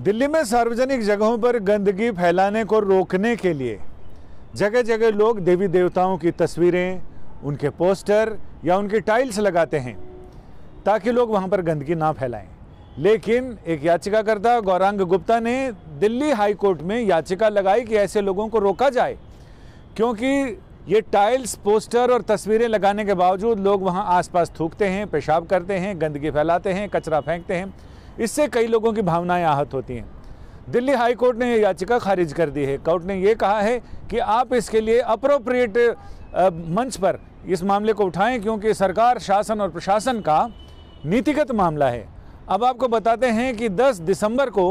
दिल्ली में सार्वजनिक जगहों पर गंदगी फैलाने को रोकने के लिए जगह जगह लोग देवी देवताओं की तस्वीरें उनके पोस्टर या उनके टाइल्स लगाते हैं ताकि लोग वहां पर गंदगी ना फैलाएं लेकिन एक याचिकाकर्ता गौरांग गुप्ता ने दिल्ली हाई कोर्ट में याचिका लगाई कि ऐसे लोगों को रोका जाए क्योंकि ये टाइल्स पोस्टर और तस्वीरें लगाने के बावजूद लोग वहाँ आसपास थूकते हैं पेशाब करते हैं गंदगी फैलाते हैं कचरा फेंकते हैं इससे कई लोगों की भावनाएं आहत होती हैं दिल्ली हाई कोर्ट ने यह याचिका खारिज कर दी है कोर्ट ने यह कहा है कि आप इसके लिए अप्रोप्रिएट मंच पर इस मामले को उठाएं क्योंकि सरकार शासन और प्रशासन का नीतिगत मामला है अब आपको बताते हैं कि 10 दिसंबर को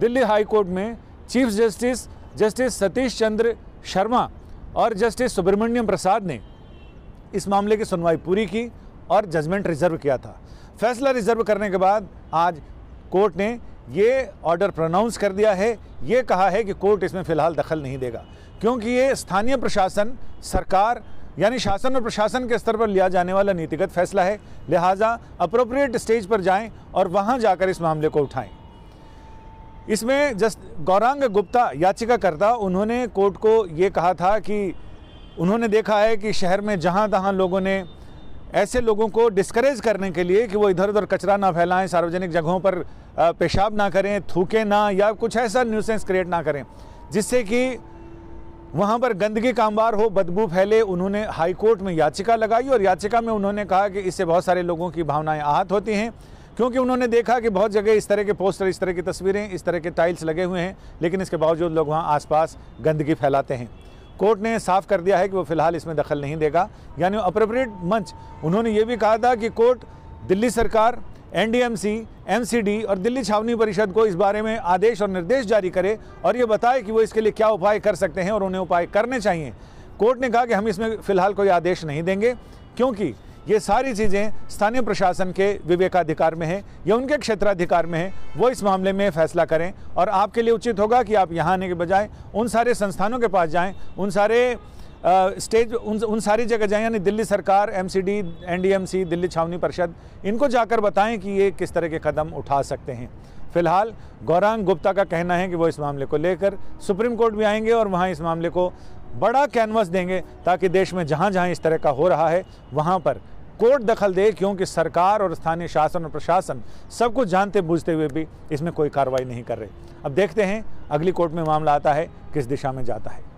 दिल्ली हाई कोर्ट में chief justice justice Satish Chandra Sharma और जस्टिस सुब्रमण्यम प्रसाद ने इस मामले की सुनवाई पूरी की और जजमेंट रिजर्व किया था फैसला रिजर्व करने के बाद आज कोर्ट ने ये ऑर्डर प्रोनाउंस कर दिया है ये कहा है कि कोर्ट इसमें फ़िलहाल दखल नहीं देगा क्योंकि ये स्थानीय प्रशासन सरकार यानी शासन और प्रशासन के स्तर पर लिया जाने वाला नीतिगत फैसला है लिहाजा अप्रोप्रिएट स्टेज पर जाएं और वहां जाकर इस मामले को उठाएं इसमें जस्ट गौरांग गुप्ता याचिकाकर्ता उन्होंने कोर्ट को ये कहा था कि उन्होंने देखा है कि शहर में जहां तहाँ लोगों ने ऐसे लोगों को डिस्करेज करने के लिए कि वो इधर उधर कचरा ना फैलाएं सार्वजनिक जगहों पर पेशाब ना करें थूकें ना या कुछ ऐसा न्यूसेंस क्रिएट ना करें जिससे कि वहाँ पर गंदगी कामवार हो बदबू फैले उन्होंने हाईकोर्ट में याचिका लगाई और याचिका में उन्होंने कहा कि इससे बहुत सारे लोगों की भावनाएं आहत होती हैं क्योंकि उन्होंने देखा कि बहुत जगह इस तरह के पोस्टर इस तरह की तस्वीरें इस तरह के टाइल्स लगे हुए हैं लेकिन इसके बावजूद लोग वहाँ आसपास गंदगी फैलाते हैं कोर्ट ने साफ कर दिया है कि वो फिलहाल इसमें दखल नहीं देगा यानी अप्रोप्रिएट मंच उन्होंने ये भी कहा था कि कोर्ट दिल्ली सरकार एनडीएमसी एमसीडी और दिल्ली छावनी परिषद को इस बारे में आदेश और निर्देश जारी करे और ये बताए कि वो इसके लिए क्या उपाय कर सकते हैं और उन्हें उपाय करने चाहिए कोर्ट ने कहा कि हम इसमें फिलहाल कोई आदेश नहीं देंगे क्योंकि ये सारी चीज़ें स्थानीय प्रशासन के विवेकाधिकार में है या उनके क्षेत्राधिकार में है वो इस मामले में फैसला करें और आपके लिए उचित होगा कि आप यहाँ आने के बजाय उन सारे संस्थानों के पास जाएँ उन सारे स्टेज uh, उन उन सारी जगह जाएं यानी दिल्ली सरकार एमसीडी एनडीएमसी दिल्ली छावनी परिषद इनको जाकर बताएं कि ये किस तरह के कदम उठा सकते हैं फिलहाल गौरांग गुप्ता का कहना है कि वो इस मामले को लेकर सुप्रीम कोर्ट भी आएंगे और वहाँ इस मामले को बड़ा कैनवस देंगे ताकि देश में जहाँ जहाँ इस तरह का हो रहा है वहाँ पर कोर्ट दखल दे क्योंकि सरकार और स्थानीय शासन और प्रशासन सब कुछ जानते बूझते हुए भी इसमें कोई कार्रवाई नहीं कर रहे अब देखते हैं अगली कोर्ट में मामला आता है किस दिशा में जाता है